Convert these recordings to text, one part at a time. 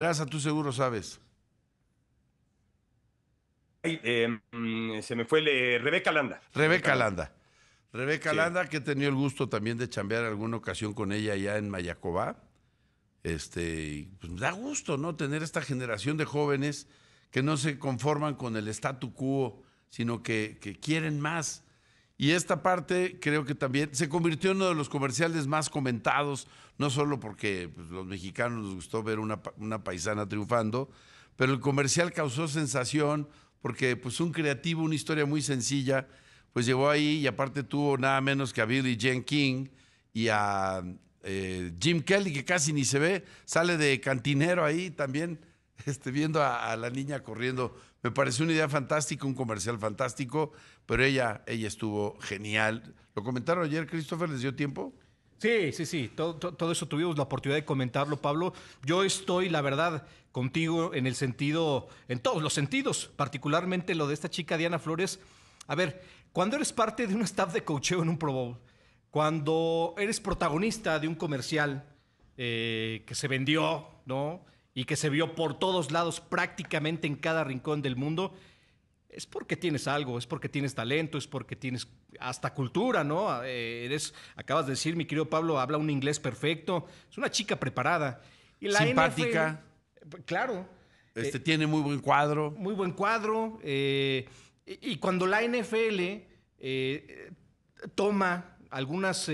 Gracias, tú seguro sabes. Em, se me fue Rebeca Landa. Rebeca Landa. Rebeca Landa, que he tenido el gusto también de chambear alguna ocasión con ella allá en Mayacobá. Este, pues, da gusto, ¿no? Tener esta generación de jóvenes que no se conforman con el statu quo, sino que quieren más. Y esta parte creo que también se convirtió en uno de los comerciales más comentados, no solo porque pues, los mexicanos nos gustó ver una, una, paisana triunfando, pero el comercial causó sensación porque pues un creativo, una historia muy sencilla, pues llegó ahí y aparte tuvo nada menos que a Billy Jean King y a eh, Jim Kelly, que casi ni se ve, sale de cantinero ahí también, este, viendo a la niña corriendo me pareció una idea fantástica, un comercial fantástico, pero ella, ella estuvo genial. ¿Lo comentaron ayer, Christopher? ¿Les dio tiempo? Sí, sí, sí. Todo, eso tuvimos la oportunidad de comentarlo, Pablo. Yo estoy, la verdad, contigo en el sentido, en todos los sentidos, particularmente lo de esta chica Diana Flores. A ver, cuando eres parte de un staff de cocheo en un Pro Bowl, cuando eres protagonista de un comercial eh, que se vendió, ¿no? y que se vio por todos lados prácticamente en cada rincón del mundo, es porque tienes algo, es porque tienes talento, es porque tienes hasta cultura, ¿no? Ah, eh, eres, acabas de decir, mi querido Pablo, habla un inglés perfecto, es una chica preparada. Y la Simpática. claro. Este eh, tiene muy buen cuadro. Muy buen cuadro. Eh, y, cuando la NFL toma algunas,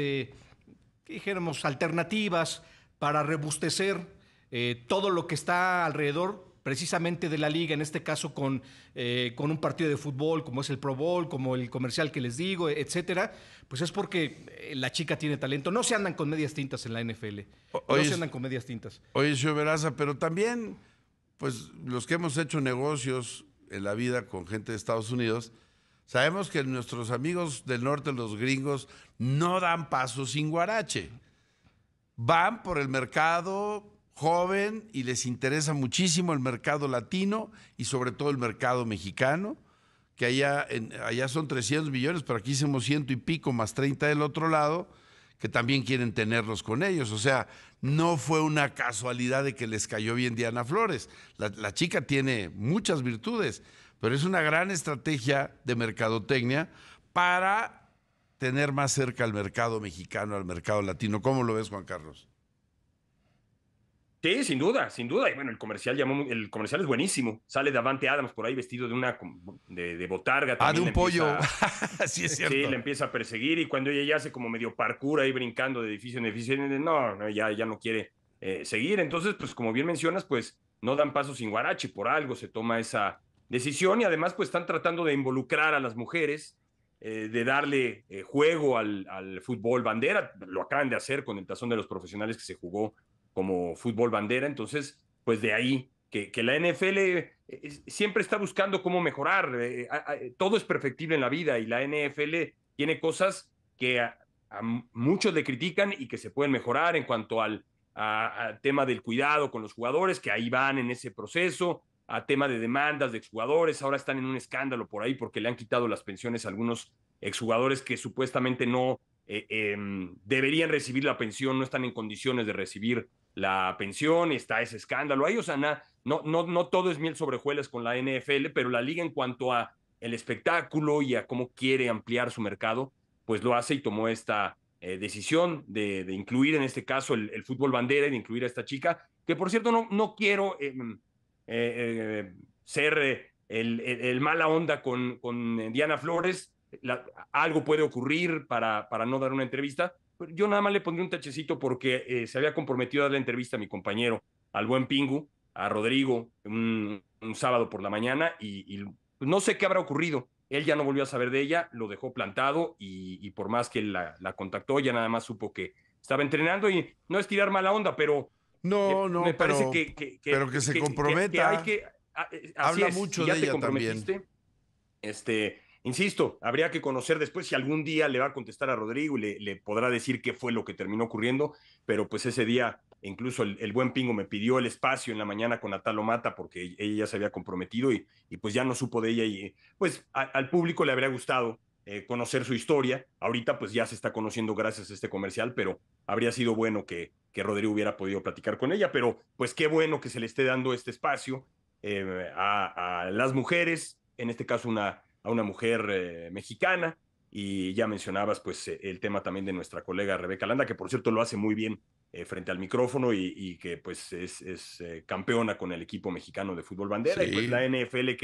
dijéramos, alternativas para rebustecer eh, todo lo que está alrededor precisamente de la liga, en este caso con, eh, con un partido de fútbol como es el Pro Bowl, como el comercial que les digo, etcétera, pues es porque eh, la chica tiene talento. No se andan con medias tintas en la NFL. no se andan con medias tintas. Oye, yo Veraza, pero también, pues los que hemos hecho negocios en la vida con gente de Estados Unidos, sabemos que nuestros amigos del norte, los gringos, no dan paso sin guarache. Van por el mercado, joven y les interesa muchísimo el mercado latino y sobre todo el mercado mexicano, que allá, allá son 300 millones, pero aquí somos ciento y pico más 30 del otro lado, que también quieren tenerlos con ellos. O sea, no fue una casualidad de que les cayó bien Diana Flores. La, la chica tiene muchas virtudes, pero es una gran estrategia de mercadotecnia para tener más cerca al mercado mexicano, al mercado latino. ¿Cómo lo ves, Juan Carlos? Sí, sin duda, sin duda. Y bueno, el comercial llamó, el comercial es buenísimo. Sale Davante Adams por ahí vestido de una de, botarga. ah, de un pollo. así sí, es cierto. Sí, le empieza a perseguir y cuando ella ya hace como medio parkour ahí brincando de edificio en edificio, no, no ya, no quiere eh, seguir. Entonces, pues como bien mencionas, pues no dan paso sin Guarachi, por algo se toma esa decisión y además pues están tratando de involucrar a las mujeres, eh, de darle eh, juego al, al fútbol bandera. Lo acaban de hacer con el tazón de los profesionales que se jugó como fútbol bandera. Entonces, pues de ahí que, la NFL eh, siempre está buscando cómo mejorar. Eh, todo es perfectible en la vida y la NFL tiene cosas que a, muchos le critican y que se pueden mejorar en cuanto al tema del cuidado con los jugadores, que ahí van en ese proceso, a tema de demandas de exjugadores. Ahora están en un escándalo por ahí porque le han quitado las pensiones a algunos exjugadores que supuestamente no eh, em, deberían recibir la pensión, no están en condiciones de recibir la pensión, está ese escándalo ahí, o sea, no, no, no todo es miel sobre juelas con la NFL, pero la liga en cuanto a el espectáculo y a cómo quiere ampliar su mercado, pues lo hace y tomó esta eh, decisión de, incluir en este caso el, fútbol bandera y de incluir a esta chica, que por cierto no, no quiero eh, mm, eh, ser el, el, mala onda con, con Diana Flores, algo puede ocurrir para, para no dar una entrevista. Yo nada más le pondría un tachecito porque eh, se había comprometido a dar la entrevista a mi compañero, al buen Pingu, a Rodrigo, un, sábado por la mañana y, no sé qué habrá ocurrido. Él ya no volvió a saber de ella, lo dejó plantado y, por más que la, contactó, ya nada más supo que estaba entrenando y no es tirar mala onda, pero no, no, me parece que, pero que se comprometa. Ah, eh, Habla mucho ya de te comprometiste, Este, Insisto, habría que conocer después si algún día le va a contestar a Rodrigo y le, podrá decir qué fue lo que terminó ocurriendo, pero pues ese día incluso el, buen Pingo me pidió el espacio en la mañana con Atalo Mata porque ella ya se había comprometido y, pues ya no supo de ella y pues al público le habría gustado eh, conocer su historia. Ahorita pues ya se está conociendo gracias a este comercial, pero habría sido bueno que, Rodrigo hubiera podido platicar con ella, pero pues qué bueno que se le esté dando este espacio eh, a las mujeres, en este caso una a una mujer eh, mexicana. Y ya mencionabas pues eh, el tema también de nuestra colega Rebeca Landa, que por cierto lo hace muy bien eh, frente al micrófono y, que pues es, campeona con el equipo mexicano de fútbol bandera. Y pues, la NFL que